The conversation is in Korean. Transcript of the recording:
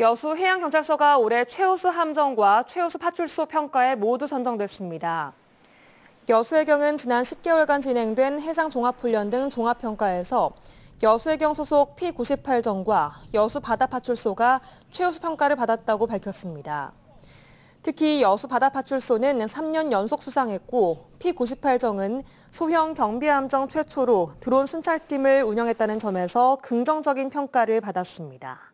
여수해양경찰서가 올해 최우수 함정과 최우수 파출소 평가에 모두 선정됐습니다. 여수해경은 지난 10개월간 진행된 해상종합훈련 등 종합평가에서 여수해경 소속 P98정과 여수바다파출소가 최우수 평가를 받았다고 밝혔습니다. 특히 여수바다파출소는 3년 연속 수상했고 P98정은 소형 경비함정 최초로 드론 순찰팀을 운영했다는 점에서 긍정적인 평가를 받았습니다.